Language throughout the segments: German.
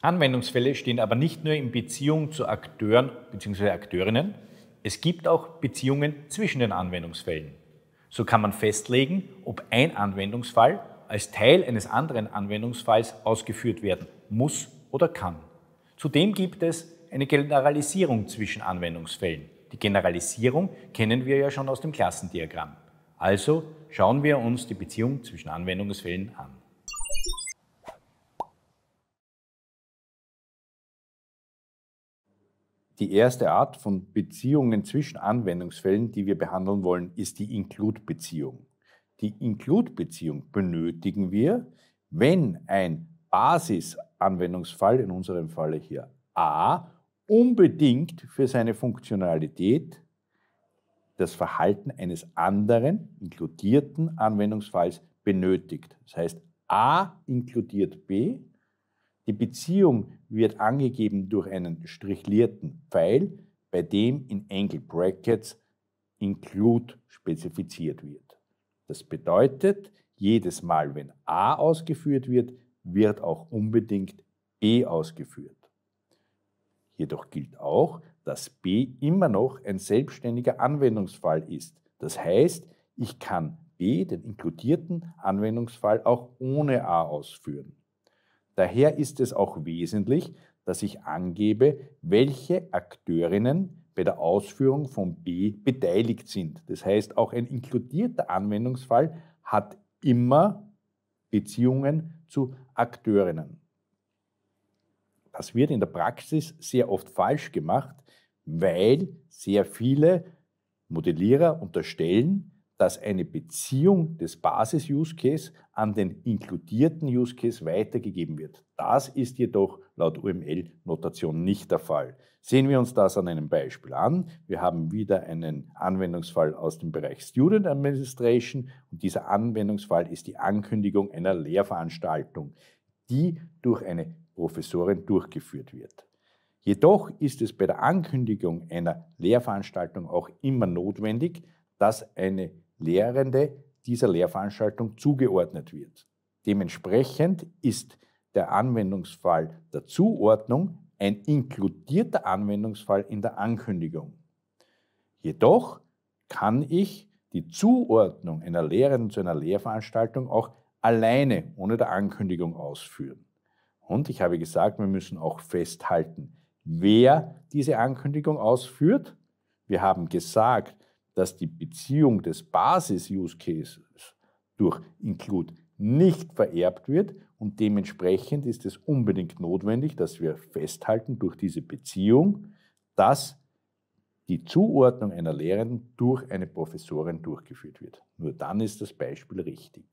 Anwendungsfälle stehen aber nicht nur in Beziehung zu Akteuren bzw. Akteurinnen, es gibt auch Beziehungen zwischen den Anwendungsfällen. So kann man festlegen, ob ein Anwendungsfall als Teil eines anderen Anwendungsfalls ausgeführt werden muss oder kann. Zudem gibt es eine Generalisierung zwischen Anwendungsfällen. Die Generalisierung kennen wir ja schon aus dem Klassendiagramm. Also schauen wir uns die Beziehung zwischen Anwendungsfällen an. Die erste Art von Beziehungen zwischen Anwendungsfällen, die wir behandeln wollen, ist die Include-Beziehung. Die Include-Beziehung benötigen wir, wenn ein Basisanwendungsfall, in unserem Falle hier A, unbedingt für seine Funktionalität das Verhalten eines anderen inkludierten Anwendungsfalls benötigt. Das heißt, A inkludiert B die Beziehung wird angegeben durch einen strichlierten Pfeil, bei dem in Angle Brackets Include spezifiziert wird. Das bedeutet, jedes Mal, wenn a ausgeführt wird, wird auch unbedingt b ausgeführt. Jedoch gilt auch, dass b immer noch ein selbstständiger Anwendungsfall ist. Das heißt, ich kann b, den inkludierten Anwendungsfall, auch ohne a ausführen. Daher ist es auch wesentlich, dass ich angebe, welche Akteurinnen bei der Ausführung von B beteiligt sind. Das heißt, auch ein inkludierter Anwendungsfall hat immer Beziehungen zu Akteurinnen. Das wird in der Praxis sehr oft falsch gemacht, weil sehr viele Modellierer unterstellen, dass eine Beziehung des Basis-Use-Case an den inkludierten Use-Case weitergegeben wird. Das ist jedoch laut UML-Notation nicht der Fall. Sehen wir uns das an einem Beispiel an. Wir haben wieder einen Anwendungsfall aus dem Bereich Student Administration und dieser Anwendungsfall ist die Ankündigung einer Lehrveranstaltung, die durch eine Professorin durchgeführt wird. Jedoch ist es bei der Ankündigung einer Lehrveranstaltung auch immer notwendig, dass eine Lehrende dieser Lehrveranstaltung zugeordnet wird. Dementsprechend ist der Anwendungsfall der Zuordnung ein inkludierter Anwendungsfall in der Ankündigung. Jedoch kann ich die Zuordnung einer Lehrenden zu einer Lehrveranstaltung auch alleine ohne der Ankündigung ausführen. Und ich habe gesagt, wir müssen auch festhalten, wer diese Ankündigung ausführt. Wir haben gesagt, dass die Beziehung des Basis-Use-Cases durch Include nicht vererbt wird und dementsprechend ist es unbedingt notwendig, dass wir festhalten durch diese Beziehung, dass die Zuordnung einer Lehrenden durch eine Professorin durchgeführt wird. Nur dann ist das Beispiel richtig.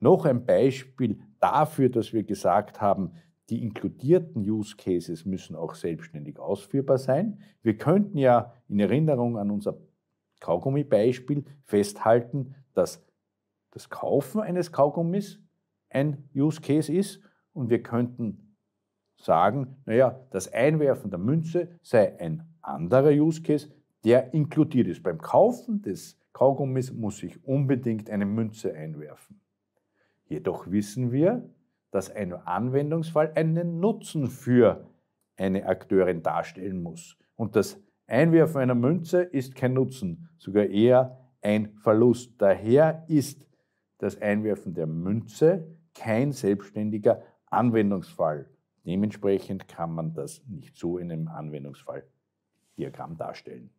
Noch ein Beispiel dafür, dass wir gesagt haben, die inkludierten Use Cases müssen auch selbstständig ausführbar sein. Wir könnten ja in Erinnerung an unser Kaugummi-Beispiel festhalten, dass das Kaufen eines Kaugummis ein Use Case ist und wir könnten sagen, naja, das Einwerfen der Münze sei ein anderer Use Case, der inkludiert ist. Beim Kaufen des Kaugummis muss ich unbedingt eine Münze einwerfen. Jedoch wissen wir, dass ein Anwendungsfall einen Nutzen für eine Akteurin darstellen muss. Und das Einwerfen einer Münze ist kein Nutzen, sogar eher ein Verlust. Daher ist das Einwerfen der Münze kein selbstständiger Anwendungsfall. Dementsprechend kann man das nicht so in einem Anwendungsfalldiagramm darstellen.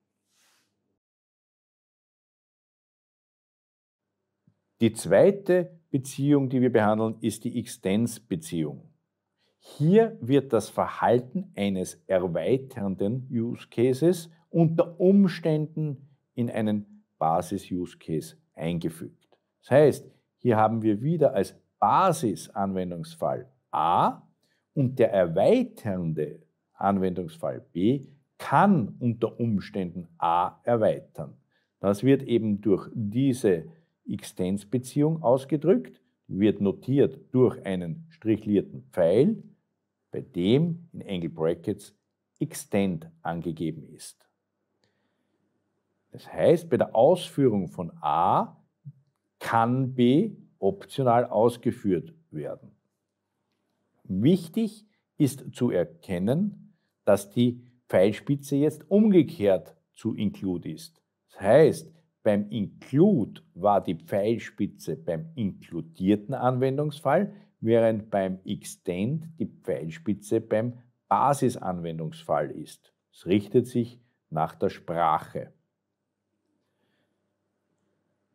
Die zweite Beziehung, die wir behandeln, ist die Extens-Beziehung. Hier wird das Verhalten eines erweiternden Use Cases unter Umständen in einen Basis-Use Case eingefügt. Das heißt, hier haben wir wieder als Basis-Anwendungsfall A und der erweiternde Anwendungsfall B kann unter Umständen A erweitern. Das wird eben durch diese Extensbeziehung ausgedrückt, wird notiert durch einen strichlierten Pfeil bei dem in Angle Brackets Extend angegeben ist. Das heißt, bei der Ausführung von A kann B optional ausgeführt werden. Wichtig ist zu erkennen, dass die Pfeilspitze jetzt umgekehrt zu Include ist. Das heißt, beim Include war die Pfeilspitze beim inkludierten Anwendungsfall, während beim Extend die Pfeilspitze beim Basisanwendungsfall ist. Es richtet sich nach der Sprache.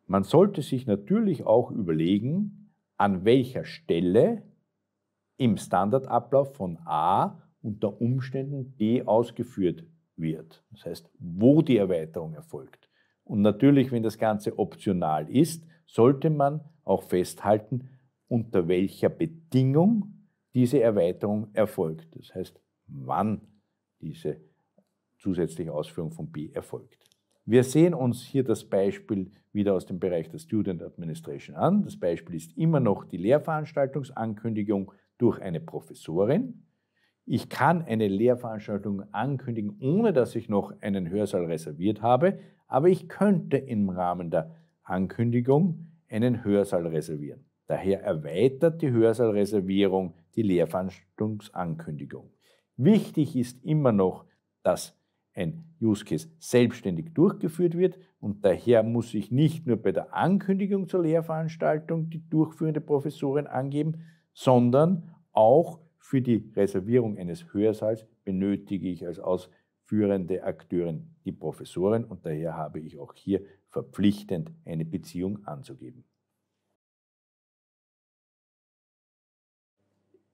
Man sollte sich natürlich auch überlegen, an welcher Stelle im Standardablauf von A unter Umständen B ausgeführt wird. Das heißt, wo die Erweiterung erfolgt. Und natürlich, wenn das Ganze optional ist, sollte man auch festhalten, unter welcher Bedingung diese Erweiterung erfolgt. Das heißt, wann diese zusätzliche Ausführung von B erfolgt. Wir sehen uns hier das Beispiel wieder aus dem Bereich der Student Administration an. Das Beispiel ist immer noch die Lehrveranstaltungsankündigung durch eine Professorin. Ich kann eine Lehrveranstaltung ankündigen, ohne dass ich noch einen Hörsaal reserviert habe, aber ich könnte im Rahmen der Ankündigung einen Hörsaal reservieren. Daher erweitert die Hörsaalreservierung die Lehrveranstaltungsankündigung. Wichtig ist immer noch, dass ein Use Case selbstständig durchgeführt wird und daher muss ich nicht nur bei der Ankündigung zur Lehrveranstaltung die durchführende Professorin angeben, sondern auch für die Reservierung eines Hörsaals benötige ich als ausführende Akteurin die Professorin und daher habe ich auch hier verpflichtend eine Beziehung anzugeben.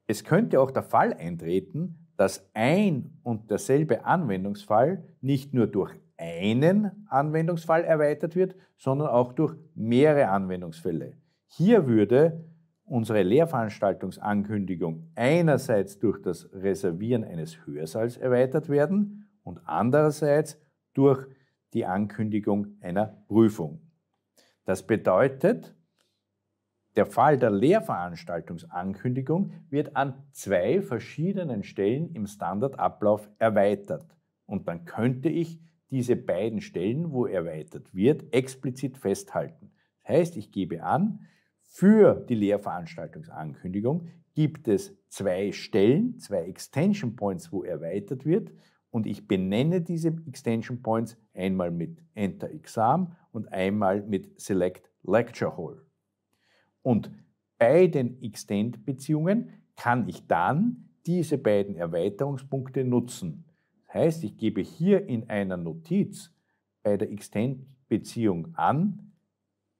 Es könnte auch der Fall eintreten, dass ein und derselbe Anwendungsfall nicht nur durch einen Anwendungsfall erweitert wird, sondern auch durch mehrere Anwendungsfälle. Hier würde unsere Lehrveranstaltungsankündigung einerseits durch das Reservieren eines Hörsaals erweitert werden und andererseits durch die Ankündigung einer Prüfung. Das bedeutet, der Fall der Lehrveranstaltungsankündigung wird an zwei verschiedenen Stellen im Standardablauf erweitert. Und dann könnte ich diese beiden Stellen, wo erweitert wird, explizit festhalten. Das heißt, ich gebe an, für die Lehrveranstaltungsankündigung gibt es zwei Stellen, zwei Extension Points, wo erweitert wird. Und ich benenne diese Extension Points einmal mit Enter Exam und einmal mit Select Lecture Hall. Und bei den Extend-Beziehungen kann ich dann diese beiden Erweiterungspunkte nutzen. Das heißt, ich gebe hier in einer Notiz bei der Extend-Beziehung an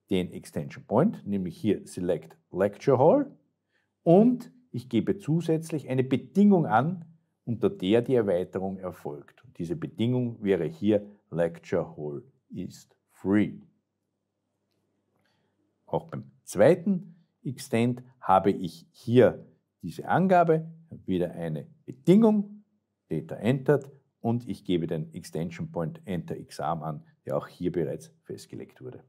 den Extension Point, nämlich hier Select Lecture Hall und ich gebe zusätzlich eine Bedingung an, unter der die Erweiterung erfolgt. Und diese Bedingung wäre hier Lecture Hall ist free. Auch beim zweiten Extent habe ich hier diese Angabe, wieder eine Bedingung, Data entered und ich gebe den Extension Point Enter Exam an, der auch hier bereits festgelegt wurde.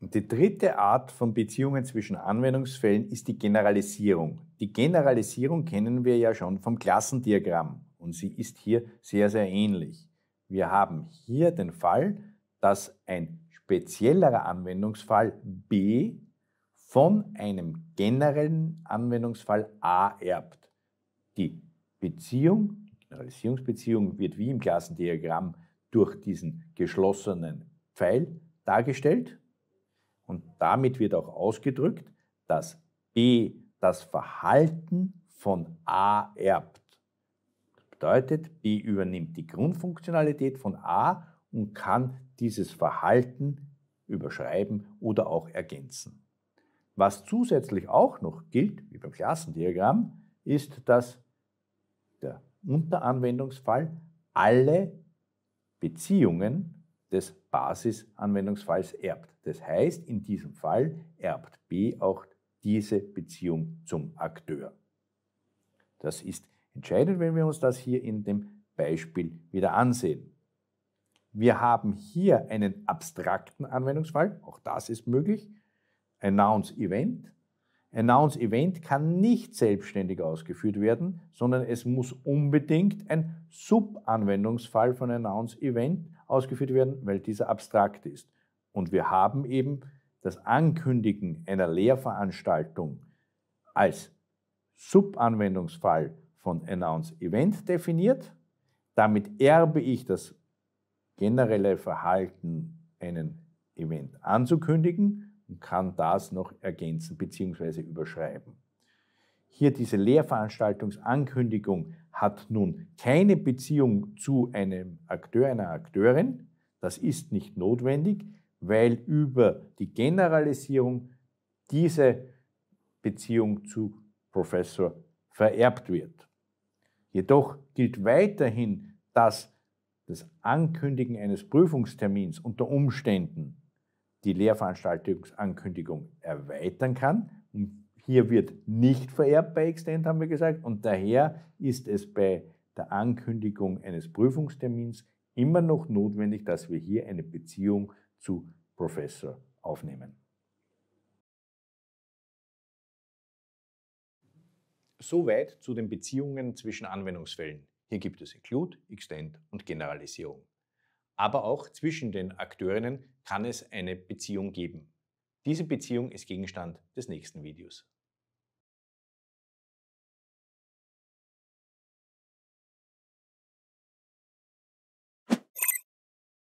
Und die dritte Art von Beziehungen zwischen Anwendungsfällen ist die Generalisierung. Die Generalisierung kennen wir ja schon vom Klassendiagramm und sie ist hier sehr, sehr ähnlich. Wir haben hier den Fall, dass ein speziellerer Anwendungsfall B von einem generellen Anwendungsfall A erbt. Die Beziehung, die Generalisierungsbeziehung wird wie im Klassendiagramm durch diesen geschlossenen Pfeil dargestellt und damit wird auch ausgedrückt, dass B das Verhalten von A erbt. Das bedeutet, B übernimmt die Grundfunktionalität von A und kann dieses Verhalten überschreiben oder auch ergänzen. Was zusätzlich auch noch gilt, wie beim Klassendiagramm, ist, dass der Unteranwendungsfall alle Beziehungen des Basisanwendungsfalls erbt. Das heißt, in diesem Fall erbt B auch diese Beziehung zum Akteur. Das ist entscheidend, wenn wir uns das hier in dem Beispiel wieder ansehen. Wir haben hier einen abstrakten Anwendungsfall, auch das ist möglich, Announce Event. Announce Event kann nicht selbstständig ausgeführt werden, sondern es muss unbedingt ein Subanwendungsfall von Announce Event ausgeführt werden, weil dieser abstrakt ist. Und wir haben eben das Ankündigen einer Lehrveranstaltung als Subanwendungsfall von Announce Event definiert. Damit erbe ich das generelle Verhalten einen Event anzukündigen und kann das noch ergänzen bzw. überschreiben. Hier diese Lehrveranstaltungsankündigung hat nun keine Beziehung zu einem Akteur, einer Akteurin. Das ist nicht notwendig, weil über die Generalisierung diese Beziehung zu Professor vererbt wird. Jedoch gilt weiterhin, dass das Ankündigen eines Prüfungstermins unter Umständen die Lehrveranstaltungsankündigung erweitern kann. Hier wird nicht vererbt bei Extend, haben wir gesagt, und daher ist es bei der Ankündigung eines Prüfungstermins immer noch notwendig, dass wir hier eine Beziehung zu Professor aufnehmen. Soweit zu den Beziehungen zwischen Anwendungsfällen. Hier gibt es Include, Extend und Generalisierung. Aber auch zwischen den Akteurinnen kann es eine Beziehung geben. Diese Beziehung ist Gegenstand des nächsten Videos.